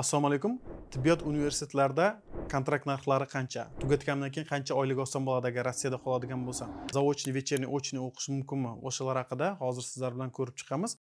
assalomu alaykum tibbiyot universitetlarida kontrakt narxlari qancha tugatgandan keyin qancha oylik olsam bo'ladi agar rossiyada qoladigan bo'lsam заочный вечерний очный o'qish mumkinmi o'shalar haqida hozir sizlar bilan ko'rib chiqamiz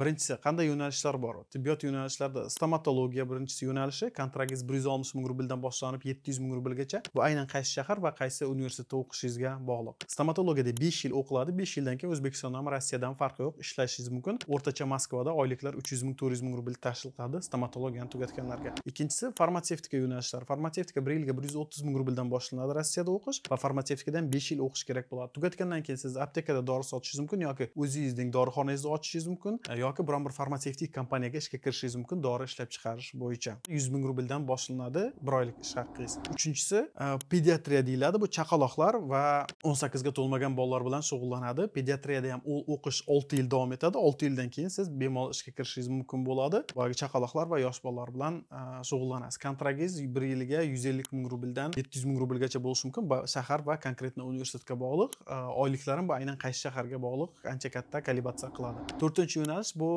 birinchisi qanday yo'nalishlar bor tibbiyot yo'nalishlarida stomatologiya birinchisi yo'nalishi kontragiz bir yuz oltmish ming rubldan boshlanib yetti yuz ming rublgacha bu aynan qaysi shahar va qaysi universitetda o'qishingizga bog'liq stomatologiyada besh yil o'qiladi besh yildan keyin o'zbekistonda ham rossiyadan farqi yo'q ishlashingiz mumkin o'rtacha moskvada oyliklar uch yuz ming to'rt yuz ming rubl tashkil qiladi stomatologiyani tugatganlarga ikkinchisi farmatsevtika yo'nalishlari farmatsevtika bir yilga bir yuz o'ttiz ming rubldan boshlanadi rossiyada o'qish va farmatsevtikadan besh yil o'qish kerak bo'ladi tugatgandan keyin siz aptekada dori sotishingiz mumkin yoki o'zingizning dorixonangizni ochishingiz mumkin yoki biron bir farmatsevtik kompaniyaga ishga kirishingiz mumkin dori ishlab chiqarish bo'yicha yuz ming rubldan boshlanadi bir oylik ish haqingiz uchinchisi e, pediatriya deyiladi bu chaqaloqlar va o'n sakkizga to'lmagan bolalar bilan shug'ullanadi pediatriyada ham o'qish olti yil davom etadi olti yildan keyin siz bemalol ishga kirishingiz mumkin bo'ladi boyagi chaqaloqlar va yosh bolalar bilan e, shug'ullanasiz kontraktingiz bir yiliga yuz ellik ming rubldan yetti yuz ming rublgacha bo'lishi mumkin shahar va konkretno universitetga bog'liq e, oyliklar ham bu aynan qaysi shaharga bog'liq ancha katta kalibratsiya qiladi to'rtinchi yo'nalish bu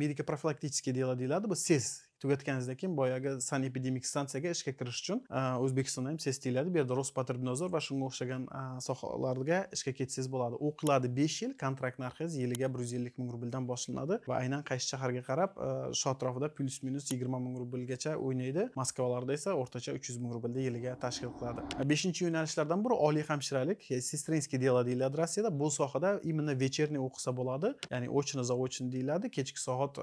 medika profilaktichеский de deyiladida bu sez tugatganingizdan keyin boyagi epidemik stansiyaga ishga kirish uchun o'zbekistonda ham sez tegiladi bu yerda rospatrebnadzor va shunga o'xshagan sohalarga ishga ketsangiz bo'ladi o'qiladi besh yil kontrakt narxingiz yiliga bir yuz ellik ming rubldan boshlanadi va aynan qaysi shaharga qarab shu atrofida plyus minus yigirma ming rublgacha o'ynaydi moskvalarda esa o'rtacha uch yuz ming rublda yiliga tashkil qiladi beshinchi yo'nalishlardan biri oliy hamshiralik sestrinskiy dela deyiladi rossiyada bu sohada именно вечерний o'qisa bo'ladi ya'ni очно заочно deyiladi kechki soat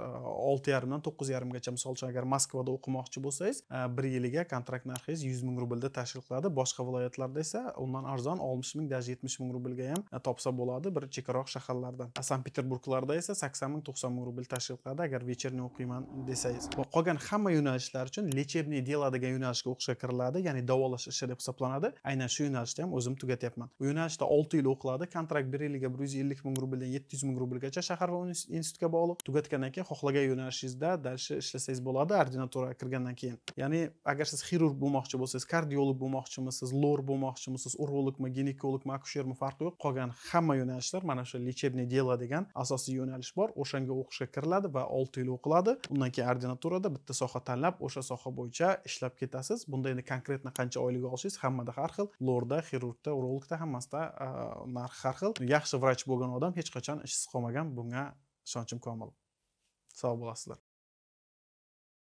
olti yarimdan to'qqiz yarimgacha misol uchun agar moskvada o'qimoqchi bo'lsangiz e, bir yiliga kontrakt narxingiz yuz ming rublda tashkil qiladi boshqa viloyatlarda esa undan arzon oltmish ming даже yetmish ming rublga ham e, topsa bo'ladi bir chekkaroq shaharlarda e, sankt peterburglarda esa sakson ming to'qson ming rubl tashkil qiladi agar vecherni o'qiyman desangiz qolgan hamma yo'nalishlar uchun лечебный дело degan yo'nalishga o'qishga kiriladi ya'ni davolash ishi deb hisoblanadi aynan shu yo'nalishda ham o'zim tugatyapman bu yo'nalishda olti yil o'qiladi kontrakt bir yiliga bir yuz ellik ming rubldan yetti yuz ming rublgacha shahar va institutga bog'liq tugatgandan keyin xohlagan yo'nalishingizda дальше ishlasangiz bo'ladi bo'ladi ordinaturaga kirgandan keyin ya'ni agar siz xirurg bo'lmoqchi bo'lsangiz kardiolog bo'lmoqchimisiz lor bo'lmoqchimisiz urologmi ginekologmi akushermi farqi yo'q qolgan hamma yo'nalishlar mana shu лечебный дело degan asosiy yo'nalish bor o'shanga o'qishga kiriladi va olti yil o'qiladi undan keyin ordinaturada bitta soha tanlab o'sha soha bo'yicha ishlab ketasiz bunda endi konkretno qancha oylik olishingiz hammada har xil lorda xirurgda urologda hammasida narx har xil yaxshi vrach bo'lgan odam hech qachon ishsiz qolmagan bunga ishonchim komil sog' bo'lasizlar